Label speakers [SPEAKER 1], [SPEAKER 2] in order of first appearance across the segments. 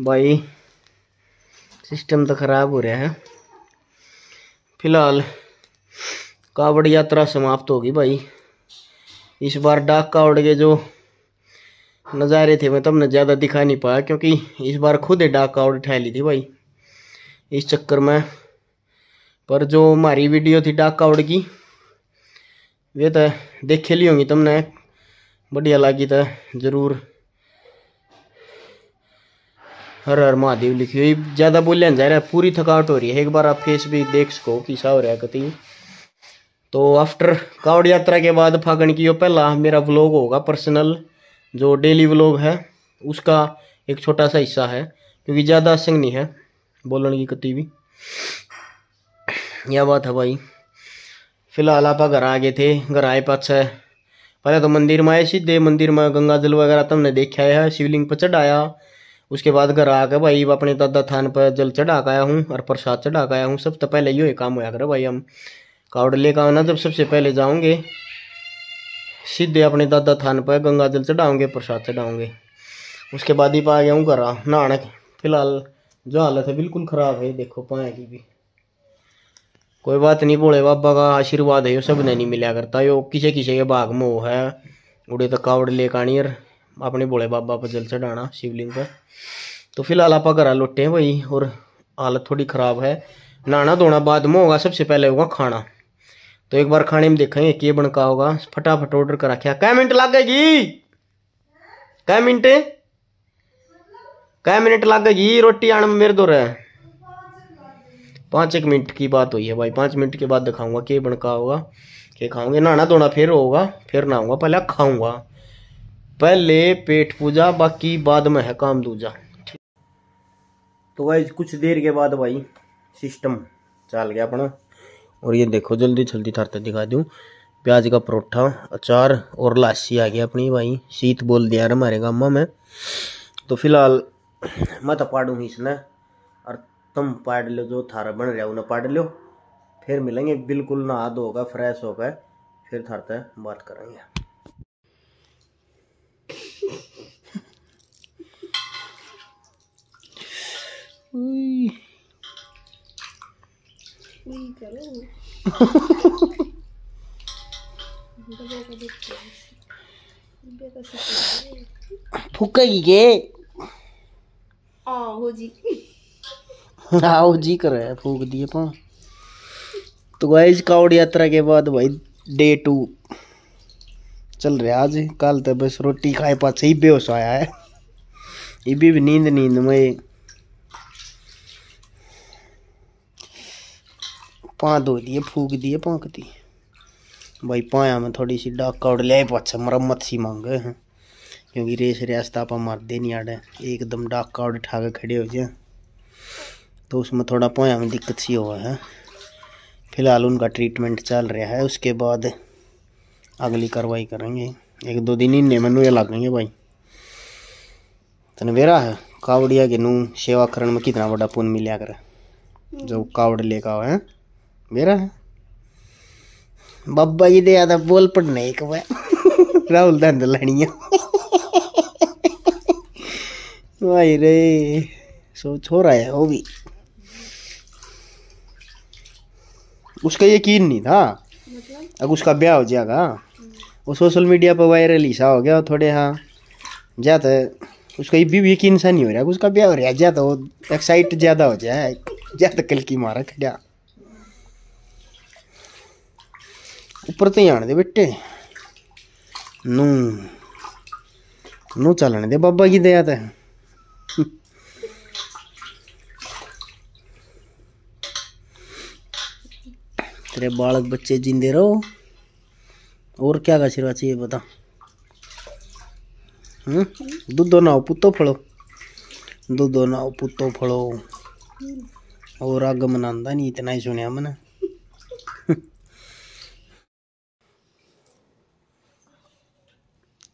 [SPEAKER 1] भाई सिस्टम तो खराब हो रहा है फिलहाल कावड़ यात्रा समाप्त होगी भाई इस बार डाक कावड़ के जो नज़ारे थे मैं तब तो ज़्यादा दिखा नहीं पाया क्योंकि इस बार खुद ही डाक कावड़ ठा ली थी भाई इस चक्कर में पर जो हमारी वीडियो थी डाक कावड़ की वे तो देखे ली होंगी तुमने बढ़िया लगी तो ज़रूर हर हर महादेव लिखी हुई ज़्यादा बोलिया जा रहा है पूरी थकावट हो रही है एक बार आप फेस भी देख सको कि सा हो रहा है कति तो आफ्टर कावड़ यात्रा के बाद फागण की पहला मेरा व्लॉग होगा पर्सनल जो डेली व्लॉग है उसका एक छोटा सा हिस्सा है क्योंकि ज़्यादा संग नहीं है बोलने की कति भी यह बात है भाई फिलहाल आप घर आ गए थे घर आए है पहले तो मंदिर में आए सीधे मंदिर में गंगा जल वगैरह तुमने देखा है शिवलिंग पर चढ़ाया उसके बाद घर आकर भाई अपने दादा थान पर जल चढ़ा के आया हूँ और प्रसाद चढ़ा आया हूँ सब तो पहले यो काम होया करो भाई हम ले का ना जब सबसे पहले जाऊँगे सीधे अपने दादा थान पर गंगा जल चढ़ाऊँगे प्रसाद चढ़ाऊँगे उसके बाद ही पा गया हूँ घर नहाने फिलहाल जो हालत है बिल्कुल ख़राब है देखो पाए की भी कोई बात नहीं बोले बाबा का आशीर्वाद है यो सब ने नहीं मिला करता यो किसे किसे के भाग वो है उड़े तो कावड़ ले यार अपने भोले बाबा पर जल चढ़ाना शिवलिंग पर तो फिलहाल आप घर लौटे भाई और हालत थोड़ी ख़राब है नहाना धोना बाद में होगा सबसे पहले होगा खाना तो एक बार खाने में देखेंगे कि बनका होगा फटाफट ऑर्डर करा क्या कै मिनट लागेगी कै मिनट कै मिनट लागेगी रोटी आने में मेरे दो रहा पाँच एक मिनट की बात हुई है भाई पाँच मिनट के बाद दिखाऊंगा के बनका होगा के खाऊंगे नहाना धोना फिर होगा फिर नहाऊंगा पहले खाऊंगा पहले पेट पूजा बाकी बाद में है काम दूजा तो भाई कुछ देर के बाद भाई सिस्टम चल गया अपना और ये देखो जल्दी जल्दी थरते दिखा दूँ प्याज का परोठा अचार और लासी आ गया अपनी भाई शीत बोल दिया हमारे गाँव में तो फिलहाल मैं तो पाड़ूँ इसने और तुम पाड़ लो जो थारा बन रहा उन्हें पाड़ लो फिर मिलेंगे बिल्कुल नहा होगा फ्रेश होकर फिर थारते बात करेंगे फूकेगी आओ हाँ, जी हाँ, कर फूक दिए तो गाइस तो कावड़ यात्रा के बाद भाई डे टू चल रहा आज कल तो बस रोटी खाए पास ही बेहोश आया है ये भी, भी नींद नींद में पाँ धो दिए फूक दिए पाँक दिए भाई पाया में थोड़ी सी डाका उड़ लिया पाछा मरम्मत सी मांग क्योंकि रेस तो आप मरते नहीं आड़े एकदम डाका उड़ उठा के खड़े हो जाए तो उसमें थोड़ा पाया में दिक्कत सी हुआ है फिलहाल उनका ट्रीटमेंट चल रहा है उसके बाद अगली कार्रवाई करेंगे एक दो दिन इन्हें ये लागेंगे भाई तने वेरा है कावड़िया के नू सेवा करण में कितना बड़ा पुन मिलया कर जो कावड़ लेकर आओ है मेरा है बाबा जी देता बोल पढ़ने एक बार राहुल दंद तो लैनी ਲੈਣੀਆਂ ਵਾਈ ਰੇ ਸੋ छोरा है वो भी उसका यकीन नहीं था मतलब? अब उसका ब्याह हो जाएगा वो सोशल मीडिया पर वायरल ही सा हो गया थोड़े हाँ जाते तो उसका ये भी यकीन सा नहीं हो रहा उसका ब्याह हो रहा जाता वो एक्साइट ज़्यादा हो जाए जाता कल की मारा खड़ा उपर तो आने दे बेटे नू नू चलने दे बाबा की दया तो तेरे बालक बच्चे जिंदे रहो और क्या का आशीर्वाद चाहिए बता हम्म? दूध नाओ पुतो फलो दूध नाओ पुतो फलो और अग मना नहीं इतना ही सुनिया मैंने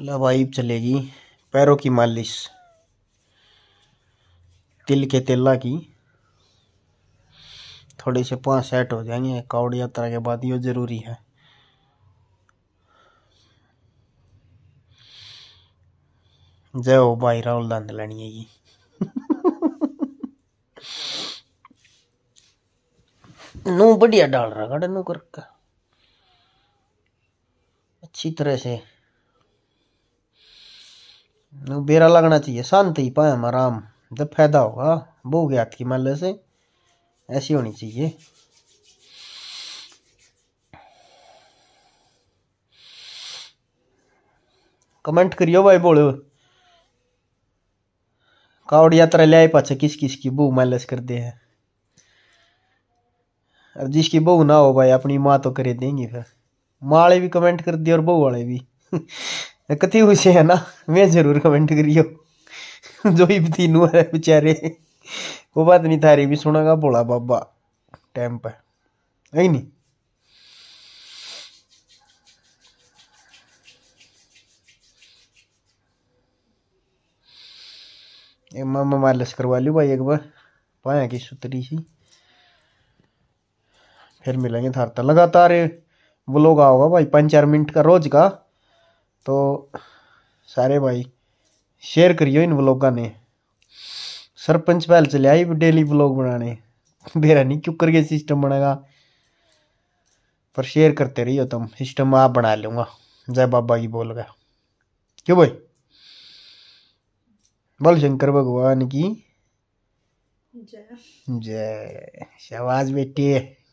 [SPEAKER 1] लवाइब चलेगी पैरों की मालिश तिल के तेला की थोड़े से पाँच सेट हो जाएंगे कावड़ यात्रा के बाद ये ज़रूरी है जय हो भाई राहुल दंद लेनी है जी नू बढ़िया डाल रहा गड़ नू अच्छी तरह से बेरा लगना चाहिए शांति ही पाए हम आराम जब फायदा होगा वो हो गया हाथ की माले से ऐसी होनी चाहिए कमेंट करियो भाई बोलो कावड़ यात्रा ले आए पाचे किस किस की बहु मैलस कर दे अब जिसकी बहू ना हो भाई अपनी माँ तो करे देंगी फिर माँ वाले भी कमेंट कर दिए और बहू वाले भी कति खुशी है ना मैं जरूर कमेंट करियो जो ही तीनों है बेचारे वो बात नहीं थारी भी सुनागा भोला बाबा टाइम पर है नहीं मामा मालस करवा लियो भाई एक बार पाया कि सुतरी सी फिर मिलेंगे थारता लगातार वो लोग आओगा भाई पाँच चार मिनट का रोज का तो सारे भाई शेयर करियो इन व्लॉगा ने सरपंच पहल चले आई डेली व्लॉग बनाने मेरा नहीं चुकर के सिस्टम बनेगा पर शेयर करते रहियो तुम सिस्टम आप बना लूँगा जय बाबा की बोल गया क्यों भाई बोल शंकर भगवान की जय जय शबाज बेटी